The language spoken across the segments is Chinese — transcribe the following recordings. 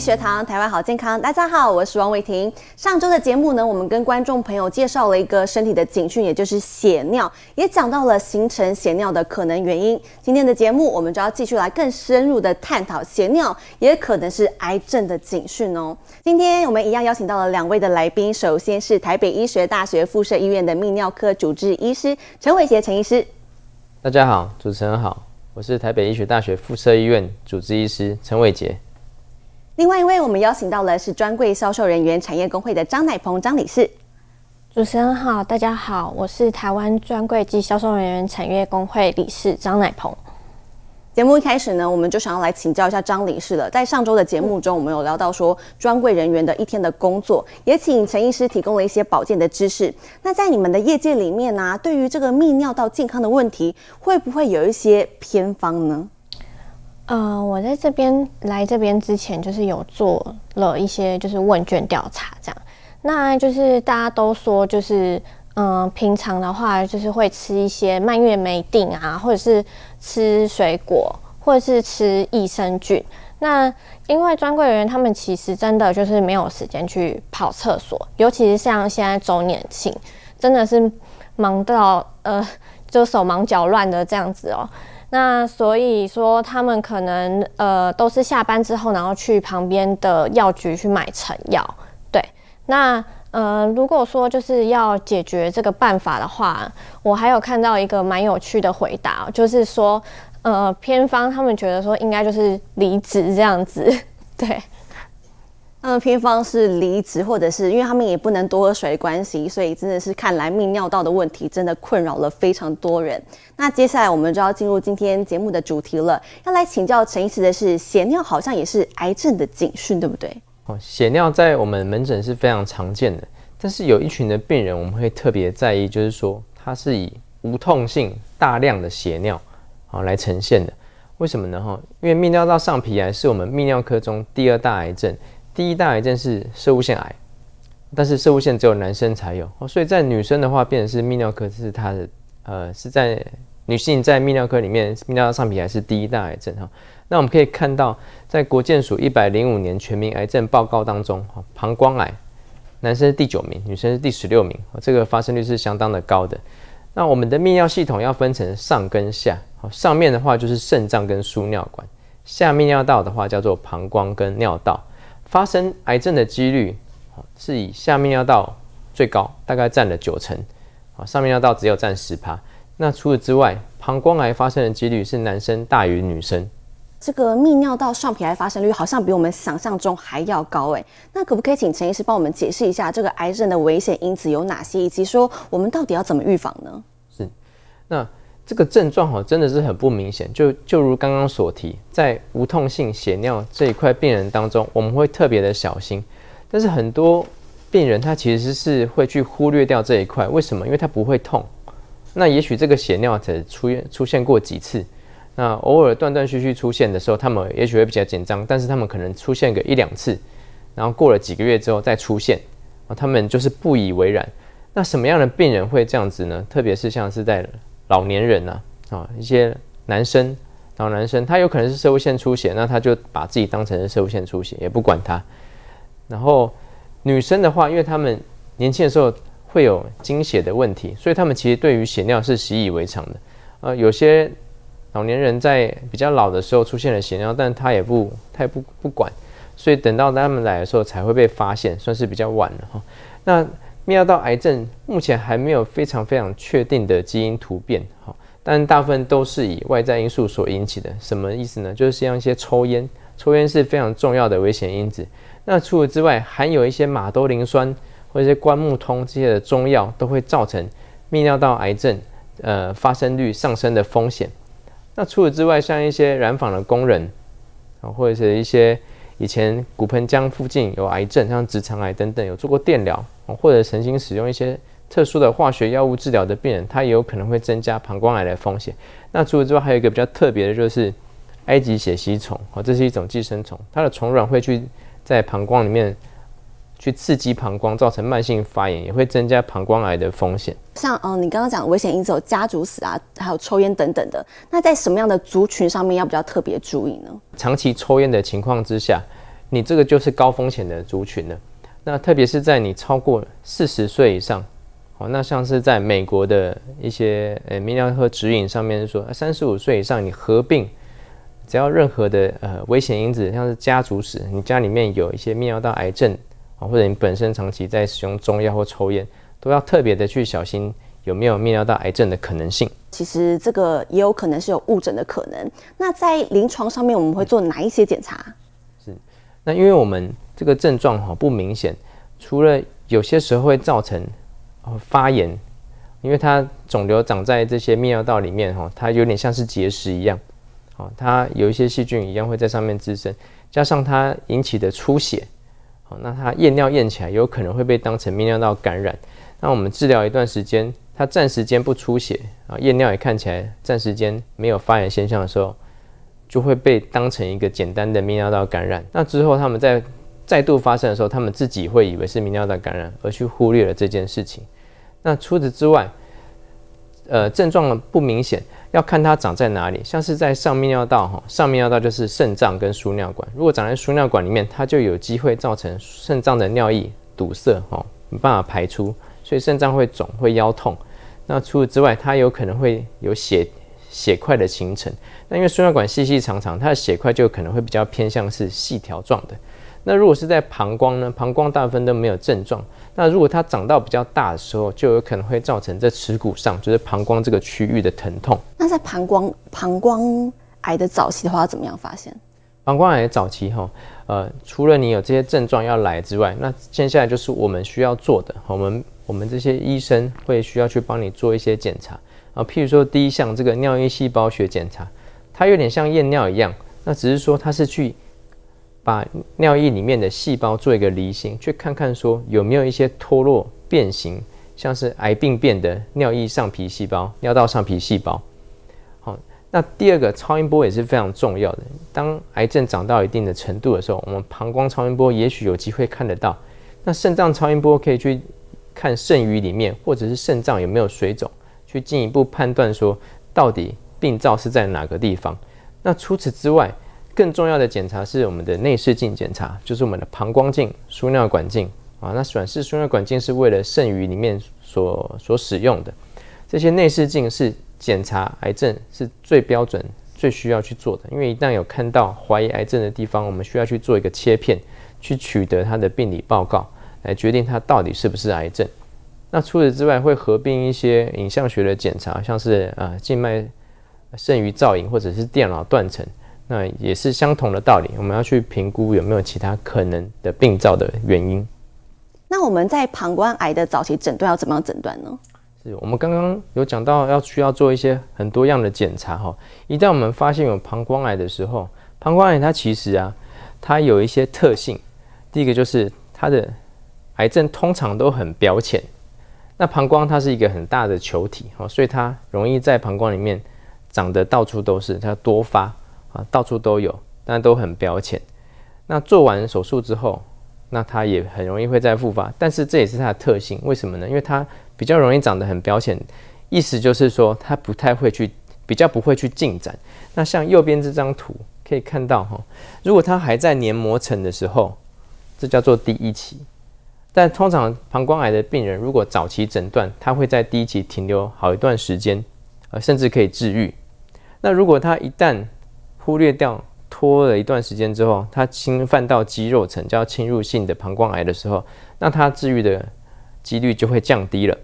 学堂台湾好健康，大家好，我是王伟婷。上周的节目呢，我们跟观众朋友介绍了一个身体的警讯，也就是血尿，也讲到了形成血尿的可能原因。今天的节目，我们就要继续来更深入的探讨血尿也可能是癌症的警讯哦。今天我们一样邀请到了两位的来宾，首先是台北医学大学附设医院的泌尿科主治医师陈伟杰陈医师。大家好，主持人好，我是台北医学大学附设医院主治医师陈伟杰。另外一位，我们邀请到了是专柜销售人员产业工会的张乃鹏张理事。主持人好，大家好，我是台湾专柜及销售人员产业工会理事张乃鹏。节目一开始呢，我们就想要来请教一下张理事了。在上周的节目中，我们有聊到说专柜人员的一天的工作，也请陈医师提供了一些保健的知识。那在你们的业界里面呢，对于这个泌尿道健康的问题，会不会有一些偏方呢？呃，我在这边来这边之前，就是有做了一些就是问卷调查这样。那就是大家都说，就是嗯，平常的话就是会吃一些蔓越莓定啊，或者是吃水果，或者是吃益生菌。那因为专柜人员他们其实真的就是没有时间去跑厕所，尤其是像现在周年庆，真的是忙到呃，就手忙脚乱的这样子哦。那所以说，他们可能呃都是下班之后，然后去旁边的药局去买成药。对，那呃，如果说就是要解决这个办法的话，我还有看到一个蛮有趣的回答，就是说呃，偏方他们觉得说应该就是离职这样子，对。偏方是离职，或者是因为他们也不能多喝水的关系，所以真的是看来泌尿道的问题真的困扰了非常多人。那接下来我们就要进入今天节目的主题了，要来请教陈医师的是，血尿好像也是癌症的警讯，对不对？哦，血尿在我们门诊是非常常见的，但是有一群的病人我们会特别在意，就是说它是以无痛性大量的血尿啊来呈现的，为什么呢？哈，因为泌尿道上皮癌是我们泌尿科中第二大癌症。第一大癌症是射物腺癌，但是射物腺只有男生才有，所以在女生的话，变成是泌尿科是它的，呃，是在女性在泌尿科里面，泌尿上皮癌是第一大癌症哈。那我们可以看到，在国健署一百零五年全民癌症报告当中，膀胱癌男生第九名，女生是第十六名，这个发生率是相当的高的。那我们的泌尿系统要分成上跟下，好，上面的话就是肾脏跟输尿管，下泌尿道的话叫做膀胱跟尿道。发生癌症的几率，是以下泌尿道最高，大概占了九成，啊，上面尿道只有占十趴。那除此之外，膀胱癌发生的几率是男生大于女生。这个泌尿道上皮癌发生率好像比我们想象中还要高诶，那可不可以请陈医师帮我们解释一下这个癌症的危险因子有哪些，以及说我们到底要怎么预防呢？是，那。这个症状哈真的是很不明显，就就如刚刚所提，在无痛性血尿这一块病人当中，我们会特别的小心。但是很多病人他其实是会去忽略掉这一块，为什么？因为他不会痛。那也许这个血尿只出现出现过几次，那偶尔断断续续出现的时候，他们也许会比较紧张，但是他们可能出现个一两次，然后过了几个月之后再出现，啊，他们就是不以为然。那什么样的病人会这样子呢？特别是像是在老年人呐，啊，一些男生，然后男生他有可能是社会线出血，那他就把自己当成是社会线出血，也不管他。然后女生的话，因为他们年轻的时候会有经血的问题，所以他们其实对于血尿是习以为常的。呃，有些老年人在比较老的时候出现了血尿，但他也不太不不管，所以等到他们来的时候才会被发现，算是比较晚了哈。那泌尿道癌症目前还没有非常非常确定的基因突变，哈，但大部分都是以外在因素所引起的。什么意思呢？就是像一些抽烟，抽烟是非常重要的危险因子。那除此之外，含有一些马兜铃酸或者一些关木通这些的中药都会造成泌尿道癌症，呃，发生率上升的风险。那除此之外，像一些染坊的工人啊，或者是一些。以前骨盆腔附近有癌症，像直肠癌等等，有做过电疗或者曾经使用一些特殊的化学药物治疗的病人，他也有可能会增加膀胱癌的风险。那除此之外，还有一个比较特别的，就是埃及血吸虫啊，这是一种寄生虫，它的虫卵会去在膀胱里面去刺激膀胱，造成慢性发炎，也会增加膀胱癌的风险。像嗯，你刚刚讲危险因子有家族史啊，还有抽烟等等的。那在什么样的族群上面要比较特别注意呢？长期抽烟的情况之下，你这个就是高风险的族群了。那特别是在你超过四十岁以上，哦，那像是在美国的一些呃泌尿科指引上面说，三十五岁以上你合并只要任何的呃危险因子，像是家族史，你家里面有一些泌尿道癌症啊，或者你本身长期在使用中药或抽烟。都要特别的去小心有没有泌尿道癌症的可能性。其实这个也有可能是有误诊的可能。那在临床上面，我们会做哪一些检查？是，那因为我们这个症状哈不明显，除了有些时候会造成发炎，因为它肿瘤长在这些泌尿道里面哈，它有点像是结石一样，好，它有一些细菌一样会在上面滋生，加上它引起的出血，好，那它验尿验起来有可能会被当成泌尿道感染。那我们治疗一段时间，它暂时间不出血啊，验尿也看起来暂时间没有发炎现象的时候，就会被当成一个简单的泌尿道感染。那之后他们在再度发生的时候，他们自己会以为是泌尿道感染，而去忽略了这件事情。那除此之外，呃，症状不明显，要看它长在哪里。像是在上泌尿道，哈，上泌尿道就是肾脏跟输尿管。如果长在输尿管里面，它就有机会造成肾脏的尿液堵塞，哈，没办法排出。所以肾脏会肿，会腰痛。那除此之外，它有可能会有血血块的形成。那因为输尿管细细长长，它的血块就可能会比较偏向是细条状的。那如果是在膀胱呢？膀胱大部分都没有症状。那如果它长到比较大的时候，就有可能会造成在耻骨上，就是膀胱这个区域的疼痛。那在膀胱膀胱癌的早期的话，怎么样发现？膀胱癌的早期哈，呃，除了你有这些症状要来之外，那接下来就是我们需要做的，我们。我们这些医生会需要去帮你做一些检查啊，譬如说第一项这个尿液细胞学检查，它有点像验尿一样，那只是说它是去把尿液里面的细胞做一个离心，去看看说有没有一些脱落、变形，像是癌病变的尿液上皮细胞、尿道上皮细胞。好，那第二个超音波也是非常重要的。当癌症长到一定的程度的时候，我们膀胱超音波也许有机会看得到，那肾脏超音波可以去。看肾盂里面或者是肾脏有没有水肿，去进一步判断说到底病灶是在哪个地方。那除此之外，更重要的检查是我们的内视镜检查，就是我们的膀胱镜、输尿管镜啊。那软式输尿管镜是为了肾盂里面所所使用的。这些内视镜是检查癌症是最标准、最需要去做的，因为一旦有看到怀疑癌症的地方，我们需要去做一个切片，去取得它的病理报告。来决定它到底是不是癌症。那除此之外，会合并一些影像学的检查，像是呃静脉肾盂造影或者是电脑断层，那也是相同的道理。我们要去评估有没有其他可能的病灶的原因。那我们在膀胱癌的早期诊断要怎么样诊断呢？是我们刚刚有讲到，要需要做一些很多样的检查哈。一旦我们发现有膀胱癌的时候，膀胱癌它其实啊，它有一些特性。第一个就是它的。癌症通常都很表浅，那膀胱它是一个很大的球体，哦，所以它容易在膀胱里面长得到处都是，它多发啊，到处都有，但都很表浅。那做完手术之后，那它也很容易会再复发，但是这也是它的特性，为什么呢？因为它比较容易长得很表浅，意思就是说它不太会去，比较不会去进展。那像右边这张图可以看到，哈，如果它还在黏膜层的时候，这叫做第一期。但通常膀胱癌的病人，如果早期诊断，他会在第一期停留好一段时间，呃，甚至可以治愈。那如果他一旦忽略掉，拖了一段时间之后，他侵犯到肌肉层，叫侵入性的膀胱癌的时候，那他治愈的几率就会降低了。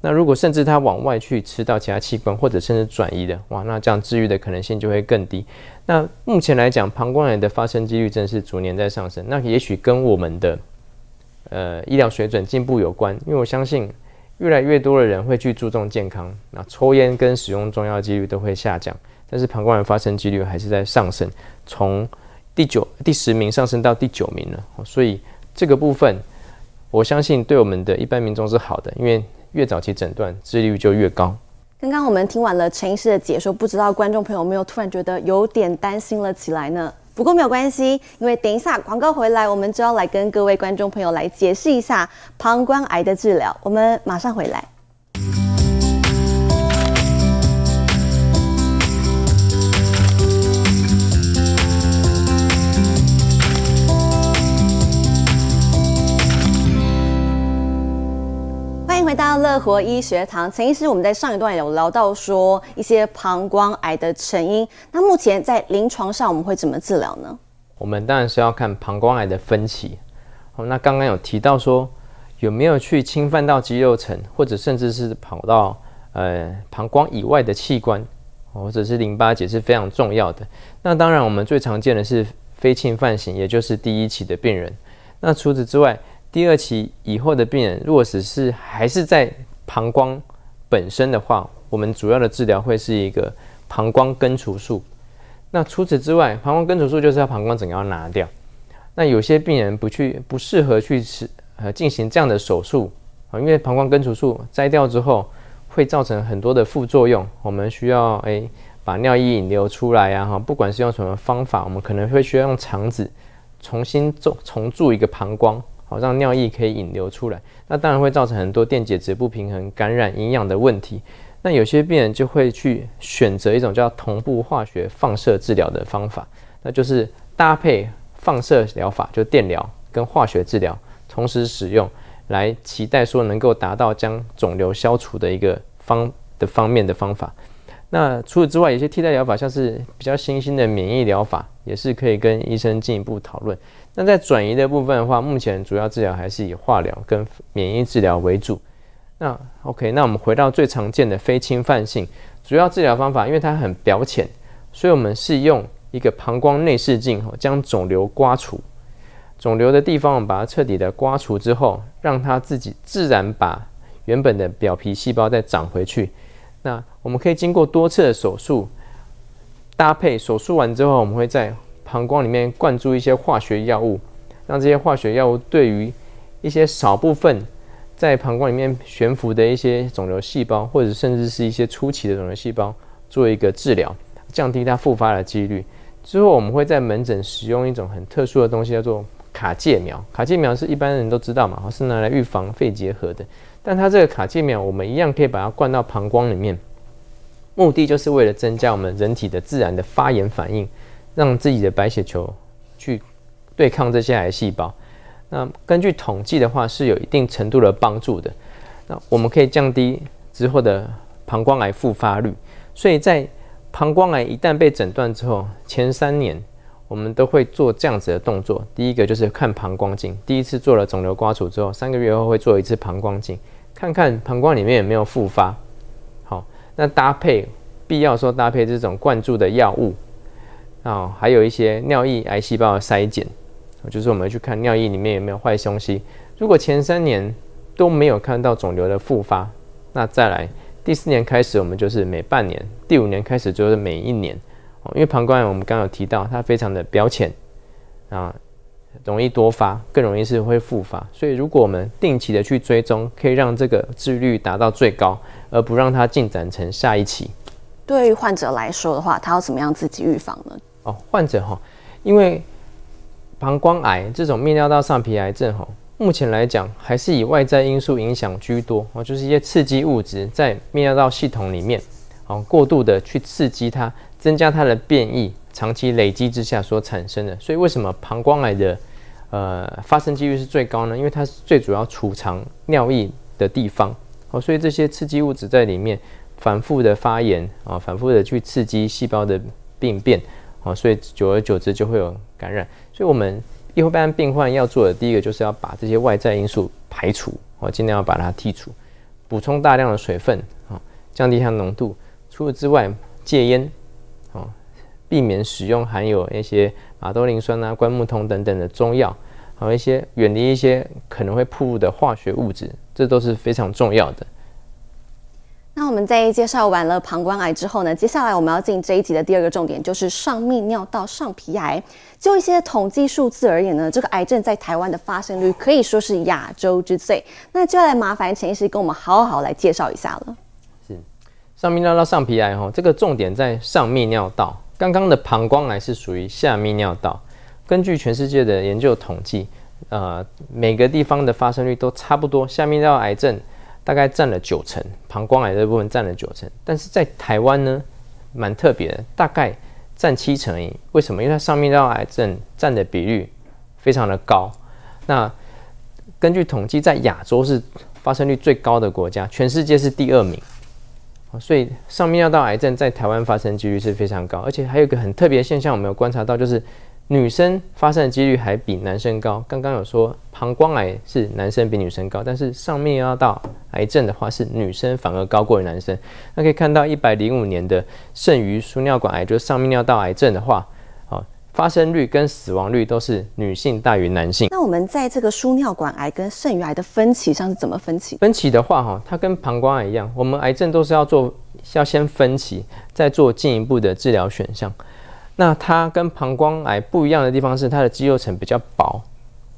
那如果甚至他往外去吃到其他器官，或者甚至转移的，哇，那这样治愈的可能性就会更低。那目前来讲，膀胱癌的发生几率正是逐年在上升。那也许跟我们的。呃，医疗水准进步有关，因为我相信越来越多的人会去注重健康，那抽烟跟使用中药几率都会下降，但是膀胱癌发生几率还是在上升，从第九、第十名上升到第九名了，所以这个部分我相信对我们的一般民众是好的，因为越早期诊断治愈率就越高。刚刚我们听完了陈医师的解说，不知道观众朋友们有突然觉得有点担心了起来呢？不过没有关系，因为等一下广告回来，我们就要来跟各位观众朋友来解释一下膀胱癌的治疗。我们马上回来。和医学堂陈医师，我们在上一段有聊到说一些膀胱癌的成因，那目前在临床上我们会怎么治疗呢？我们当然是要看膀胱癌的分期。哦，那刚刚有提到说有没有去侵犯到肌肉层，或者甚至是跑到呃膀胱以外的器官，或者是淋巴结是非常重要的。那当然，我们最常见的是非侵犯型，也就是第一期的病人。那除此之外，第二期以后的病人，如果只是还是在膀胱本身的话，我们主要的治疗会是一个膀胱根除术。那除此之外，膀胱根除术就是要膀胱整个拿掉。那有些病人不去不适合去吃呃进行这样的手术啊，因为膀胱根除术摘掉之后会造成很多的副作用。我们需要哎把尿液引流出来啊，哈，不管是用什么方法，我们可能会需要用肠子重新重重注一个膀胱，好让尿液可以引流出来。那当然会造成很多电解质不平衡、感染、营养的问题。那有些病人就会去选择一种叫同步化学放射治疗的方法，那就是搭配放射疗法，就电疗跟化学治疗同时使用，来期待说能够达到将肿瘤消除的一个方的方面的方法。那除此之外，有些替代疗法，像是比较新兴的免疫疗法，也是可以跟医生进一步讨论。那在转移的部分的话，目前主要治疗还是以化疗跟免疫治疗为主。那 OK，那我们回到最常见的非侵犯性主要治疗方法，因为它很表浅，所以我们是用一个膀胱内视镜将肿瘤刮除。肿瘤的地方，我们把它彻底的刮除之后，让它自己自然把原本的表皮细胞再长回去。那我们可以经过多次的手术搭配，手术完之后，我们会在。膀胱里面灌注一些化学药物，让这些化学药物对于一些少部分在膀胱里面悬浮的一些肿瘤细胞，或者甚至是一些初期的肿瘤细胞做一个治疗，降低它复发的几率。之后我们会在门诊使用一种很特殊的东西，叫做卡介苗。卡介苗是一般人都知道嘛，是拿来预防肺结核的。但它这个卡介苗，我们一样可以把它灌到膀胱里面，目的就是为了增加我们人体的自然的发炎反应。让自己的白血球去对抗这些癌细胞，那根据统计的话是有一定程度的帮助的。那我们可以降低之后的膀胱癌复发率，所以在膀胱癌一旦被诊断之后，前三年我们都会做这样子的动作。第一个就是看膀胱镜，第一次做了肿瘤刮除之后，三个月后会做一次膀胱镜，看看膀胱里面有没有复发。好，那搭配必要说搭配这种灌注的药物。哦，还有一些尿液癌细胞的筛检，就是我们去看尿液里面有没有坏东西。如果前三年都没有看到肿瘤的复发，那再来第四年开始，我们就是每半年；第五年开始就是每一年。因为膀胱癌我们刚刚有提到，它非常的表浅啊，容易多发，更容易是会复发。所以如果我们定期的去追踪，可以让这个治愈率达到最高，而不让它进展成下一期。对于患者来说的话，他要怎么样自己预防呢？哦，患者哈，因为膀胱癌这种泌尿道上皮癌症哈，目前来讲还是以外在因素影响居多哦，就是一些刺激物质在泌尿道系统里面哦过度的去刺激它，增加它的变异，长期累积之下所产生的。所以为什么膀胱癌的呃发生几率是最高呢？因为它是最主要储藏尿液的地方哦，所以这些刺激物质在里面反复的发炎啊，反复的去刺激细胞的病变。哦，所以久而久之就会有感染，所以我们一般病患要做的第一个就是要把这些外在因素排除，哦，尽量要把它剔除，补充大量的水分，啊，降低它浓度。除此之外，戒烟，哦，避免使用含有一些马多铃酸啊、关木酮等等的中药，还有一些远离一些可能会曝入的化学物质，这都是非常重要的。我们在介绍完了膀胱癌之后呢，接下来我们要进这一集的第二个重点，就是上泌尿道上皮癌。就一些统计数字而言呢，这个癌症在台湾的发生率可以说是亚洲之最。那就来麻烦陈医师跟我们好好来介绍一下了。是，上泌尿道上皮癌哈，这个重点在上泌尿道。刚刚的膀胱癌是属于下泌尿道。根据全世界的研究统计，呃，每个地方的发生率都差不多。下泌尿癌症。大概占了九成，膀胱癌这部分占了九成，但是在台湾呢，蛮特别的，大概占七成而已。为什么？因为它上面尿道癌症占的比率非常的高。那根据统计，在亚洲是发生率最高的国家，全世界是第二名。所以，上面尿道癌症在台湾发生几率是非常高，而且还有一个很特别的现象，我们有观察到，就是。女生发生的几率还比男生高。刚刚有说膀胱癌是男生比女生高，但是上面尿道癌症的话是女生反而高过男生。那可以看到一百零五年的肾盂输尿管癌，就是上面尿道癌症的话，哦，发生率跟死亡率都是女性大于男性。那我们在这个输尿管癌跟肾盂癌的分歧上是怎么分歧？分歧的话，哈，它跟膀胱癌一样，我们癌症都是要做，要先分歧，再做进一步的治疗选项。那它跟膀胱癌不一样的地方是，它的肌肉层比较薄，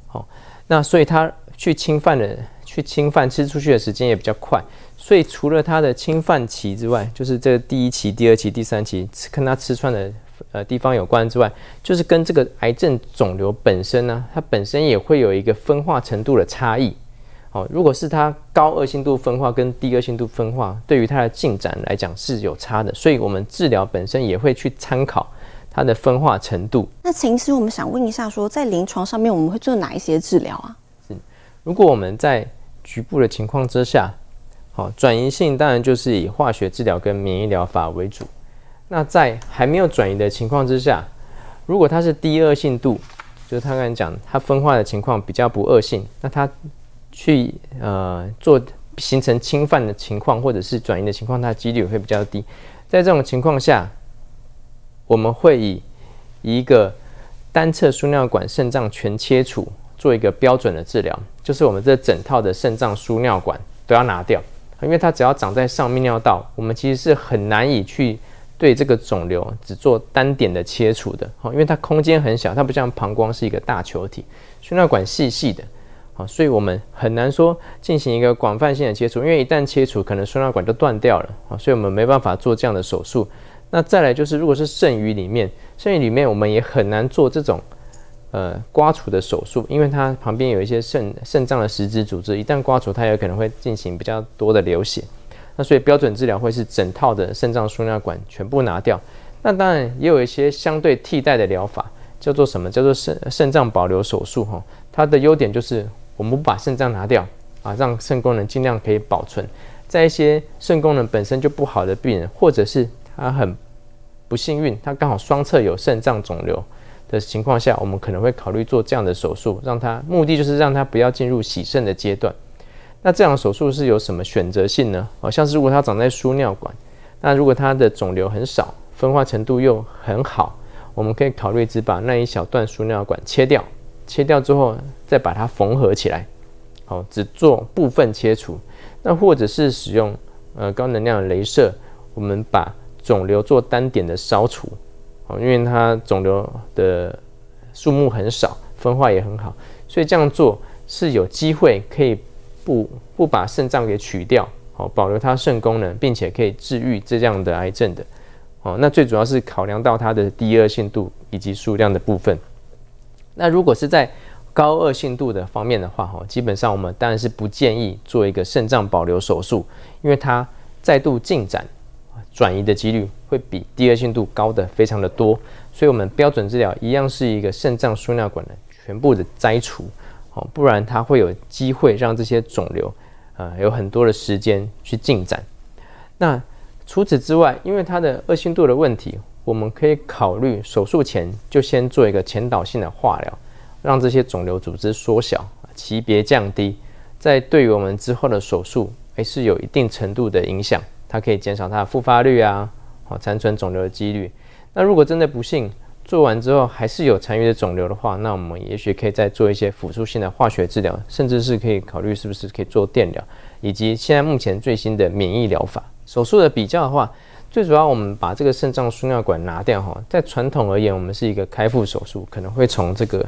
好，那所以它去侵犯的，去侵犯吃出去的时间也比较快，所以除了它的侵犯期之外，就是这第一期、第二期、第三期，跟它吃穿的呃地方有关之外，就是跟这个癌症肿瘤本身呢，它本身也会有一个分化程度的差异，好，如果是它高恶性度分化跟低恶性度分化，对于它的进展来讲是有差的，所以我们治疗本身也会去参考。它的分化程度。那其实师，我们想问一下，说在临床上面，我们会做哪一些治疗啊？是，如果我们在局部的情况之下，好，转移性当然就是以化学治疗跟免疫疗法为主。那在还没有转移的情况之下，如果它是低恶性度，就是他刚才讲，它分化的情况比较不恶性，那它去呃做形成侵犯的情况或者是转移的情况，它几率会比较低。在这种情况下。我们会以一个单侧输尿管肾脏全切除做一个标准的治疗，就是我们这整套的肾脏输尿管都要拿掉，因为它只要长在上泌尿道，我们其实是很难以去对这个肿瘤只做单点的切除的，好，因为它空间很小，它不像膀胱是一个大球体，输尿管细细的，好，所以我们很难说进行一个广泛性的切除，因为一旦切除，可能输尿管就断掉了，好，所以我们没办法做这样的手术。那再来就是，如果是剩余里面，剩余里面我们也很难做这种，呃，刮除的手术，因为它旁边有一些肾肾脏的实质组织，一旦刮除，它有可能会进行比较多的流血。那所以标准治疗会是整套的肾脏输尿管全部拿掉。那当然也有一些相对替代的疗法，叫做什么？叫做肾肾脏保留手术哈。它的优点就是我们不把肾脏拿掉啊，让肾功能尽量可以保存。在一些肾功能本身就不好的病人，或者是他很不幸运，他刚好双侧有肾脏肿瘤的情况下，我们可能会考虑做这样的手术，让他目的就是让他不要进入洗肾的阶段。那这样的手术是有什么选择性呢？哦，像是如果他长在输尿管，那如果他的肿瘤很少，分化程度又很好，我们可以考虑只把那一小段输尿管切掉，切掉之后再把它缝合起来，好，只做部分切除。那或者是使用呃高能量的镭射，我们把肿瘤做单点的消除，哦，因为它肿瘤的数目很少，分化也很好，所以这样做是有机会可以不不把肾脏给取掉，哦，保留它肾功能，并且可以治愈这样的癌症的，哦，那最主要是考量到它的低恶性度以及数量的部分。那如果是在高恶性度的方面的话，哈，基本上我们当然是不建议做一个肾脏保留手术，因为它再度进展。转移的几率会比低恶性度高的非常的多，所以我们标准治疗一样是一个肾脏输尿管的全部的摘除哦，不然它会有机会让这些肿瘤啊有很多的时间去进展。那除此之外，因为它的恶性度的问题，我们可以考虑手术前就先做一个前导性的化疗，让这些肿瘤组织缩小，级别降低，在对于我们之后的手术还是有一定程度的影响。它可以减少它的复发率啊，哦，残存肿瘤的几率。那如果真的不幸做完之后还是有残余的肿瘤的话，那我们也许可以再做一些辅助性的化学治疗，甚至是可以考虑是不是可以做电疗，以及现在目前最新的免疫疗法。手术的比较的话，最主要我们把这个肾脏输尿管拿掉哈，在传统而言，我们是一个开腹手术，可能会从这个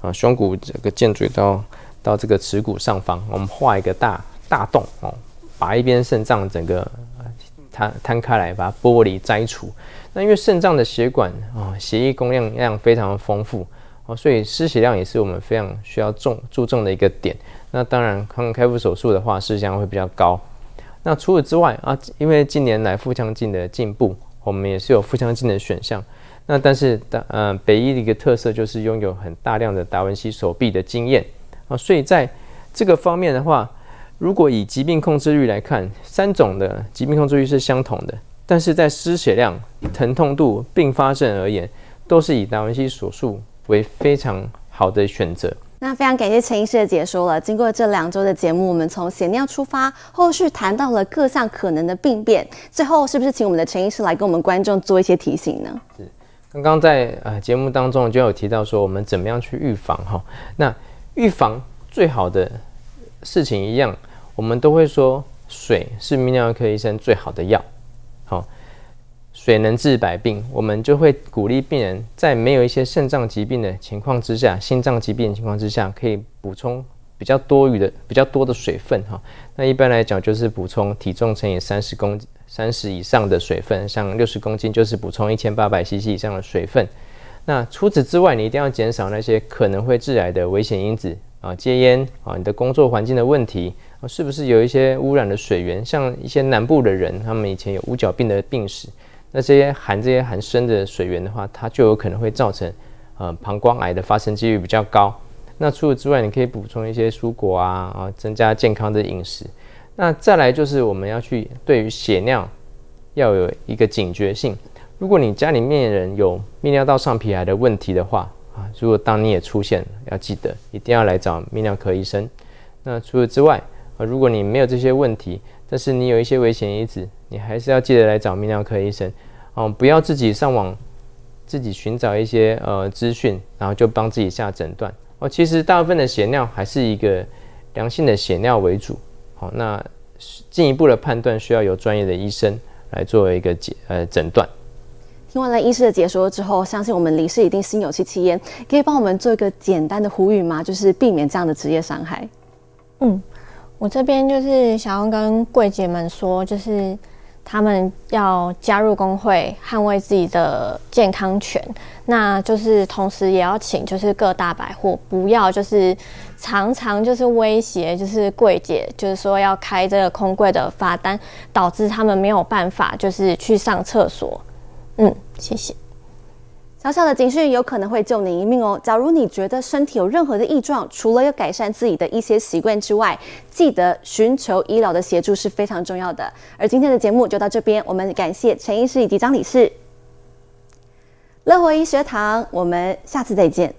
啊胸骨这个剑椎到到这个耻骨上方，我们画一个大大洞哦，把一边肾脏整个。它摊开来，把玻璃摘除。那因为肾脏的血管啊，血液供应量非常的丰富哦，所以失血量也是我们非常需要重注重的一个点。那当然，开腹手术的话，失血量会比较高。那除此之外啊，因为近年来腹腔镜的进步，我们也是有腹腔镜的选项。那但是的，嗯，北医的一个特色就是拥有很大量的达文西手臂的经验啊，所以在这个方面的话。如果以疾病控制率来看，三种的疾病控制率是相同的，但是在失血量、疼痛度、并发症而言，都是以达文西手术为非常好的选择。那非常感谢陈医师的解说了。经过这两周的节目，我们从血尿出发，后续谈到了各项可能的病变。最后，是不是请我们的陈医师来跟我们观众做一些提醒呢？是，刚刚在呃节目当中就有提到说，我们怎么样去预防哈？那预防最好的事情一样。我们都会说，水是泌尿科医生最好的药。好，水能治百病，我们就会鼓励病人在没有一些肾脏疾病的情况之下，心脏疾病的情况之下，可以补充比较多余的、比较多的水分。哈，那一般来讲就是补充体重乘以三十公三十以上的水分，像六十公斤就是补充一千八百 cc 以上的水分。那除此之外，你一定要减少那些可能会致癌的危险因子。啊，戒烟啊，你的工作环境的问题啊，是不是有一些污染的水源？像一些南部的人，他们以前有五角病的病史，那这些含这些含砷的水源的话，它就有可能会造成呃膀胱癌的发生几率比较高。那除此之外，你可以补充一些蔬果啊啊，增加健康的饮食。那再来就是我们要去对于血尿要有一个警觉性。如果你家里面人有泌尿道上皮癌的问题的话，如果当你也出现，要记得一定要来找泌尿科医生。那除此之外，啊，如果你没有这些问题，但是你有一些危险因子，你还是要记得来找泌尿科医生。哦，不要自己上网自己寻找一些呃资讯，然后就帮自己下诊断。哦，其实大部分的血尿还是一个良性的血尿为主。好，那进一步的判断需要由专业的医生来做一个解呃诊断。听完医师的解说之后，相信我们李氏一定心有戚戚焉。可以帮我们做一个简单的呼吁吗？就是避免这样的职业伤害。嗯，我这边就是想要跟柜姐们说，就是他们要加入工会，捍卫自己的健康权。那就是同时也要请，就是各大百货不要就是常常就是威胁，就是柜姐就是说要开这个空柜的罚单，导致他们没有办法就是去上厕所。嗯，谢谢。小小的警讯有可能会救你一命哦。假如你觉得身体有任何的异状，除了要改善自己的一些习惯之外，记得寻求医疗的协助是非常重要的。而今天的节目就到这边，我们感谢陈医师以及张理事。乐活医学堂，我们下次再见。